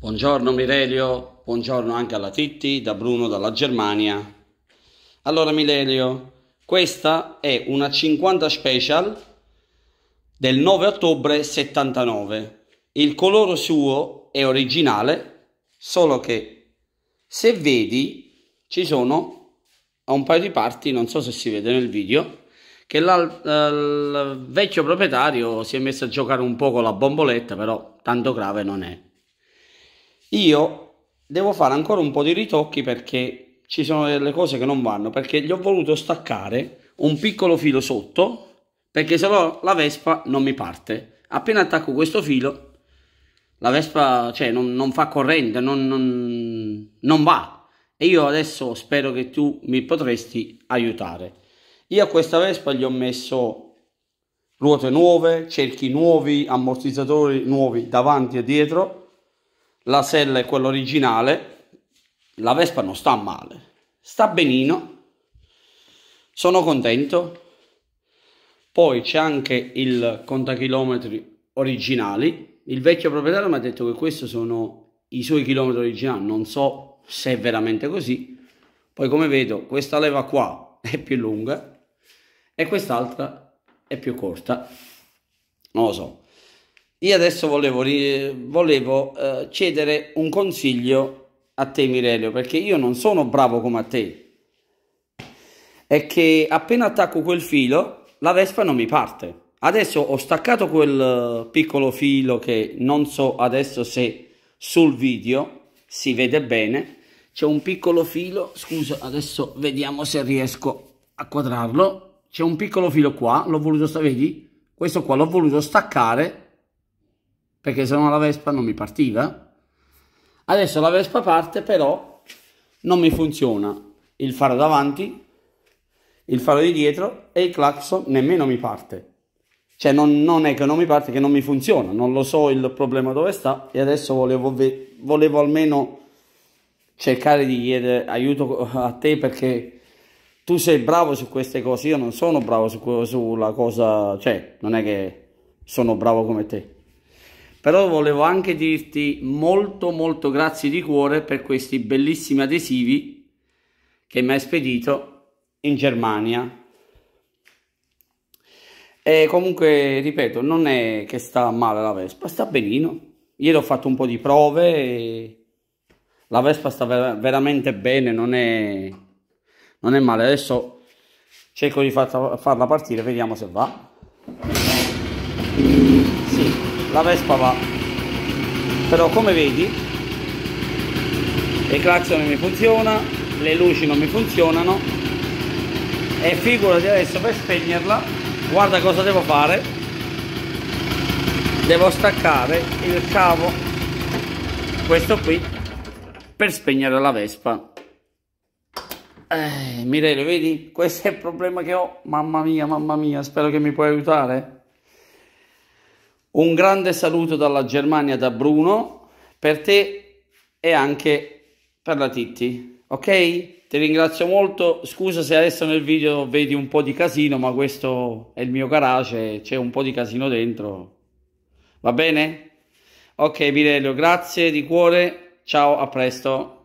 Buongiorno Mirelio, buongiorno anche alla Titti, da Bruno dalla Germania. Allora Mirelio, questa è una 50 special del 9 ottobre 79. Il colore suo è originale, solo che se vedi ci sono a un paio di parti, non so se si vede nel video, che il vecchio proprietario si è messo a giocare un po' con la bomboletta, però tanto grave non è. Io devo fare ancora un po' di ritocchi perché ci sono delle cose che non vanno, perché gli ho voluto staccare un piccolo filo sotto, perché se no la Vespa non mi parte. Appena attacco questo filo, la Vespa cioè, non, non fa corrente, non, non, non va. E io adesso spero che tu mi potresti aiutare. Io a questa Vespa gli ho messo ruote nuove, cerchi nuovi, ammortizzatori nuovi davanti e dietro la sella è quella originale, la Vespa non sta male, sta benino, sono contento. Poi c'è anche il contachilometri originali, il vecchio proprietario mi ha detto che questi sono i suoi chilometri originali, non so se è veramente così. Poi come vedo questa leva qua è più lunga e quest'altra è più corta, non lo so. Io adesso volevo, volevo eh, cedere un consiglio a te Mirelio, perché io non sono bravo come a te. È che appena attacco quel filo, la Vespa non mi parte. Adesso ho staccato quel eh, piccolo filo che non so adesso se sul video si vede bene. C'è un piccolo filo, scusa, adesso vediamo se riesco a quadrarlo. C'è un piccolo filo qua, l'ho voluto, vedi? Questo qua l'ho voluto staccare perché se no la Vespa non mi partiva. Adesso la Vespa parte, però non mi funziona il faro davanti, il faro di dietro e il clacson nemmeno mi parte. Cioè non, non è che non mi parte, che non mi funziona, non lo so il problema dove sta e adesso volevo, volevo almeno cercare di chiedere aiuto a te perché tu sei bravo su queste cose, io non sono bravo su, sulla cosa, cioè non è che sono bravo come te però volevo anche dirti molto molto grazie di cuore per questi bellissimi adesivi che mi hai spedito in Germania e comunque ripeto non è che sta male la Vespa sta benino ieri ho fatto un po' di prove e la Vespa sta ver veramente bene non è, non è male adesso cerco di farla partire vediamo se va sì la Vespa va però come vedi il non mi funziona le luci non mi funzionano e figurati adesso per spegnerla guarda cosa devo fare devo staccare il cavo questo qui per spegnere la Vespa eh, Mirello vedi questo è il problema che ho mamma mia mamma mia spero che mi puoi aiutare un grande saluto dalla Germania da Bruno per te e anche per la Titti. Ok? Ti ringrazio molto. Scusa se adesso nel video vedi un po' di casino, ma questo è il mio garage, c'è un po' di casino dentro. Va bene? Ok, Mirello, grazie di cuore. Ciao, a presto.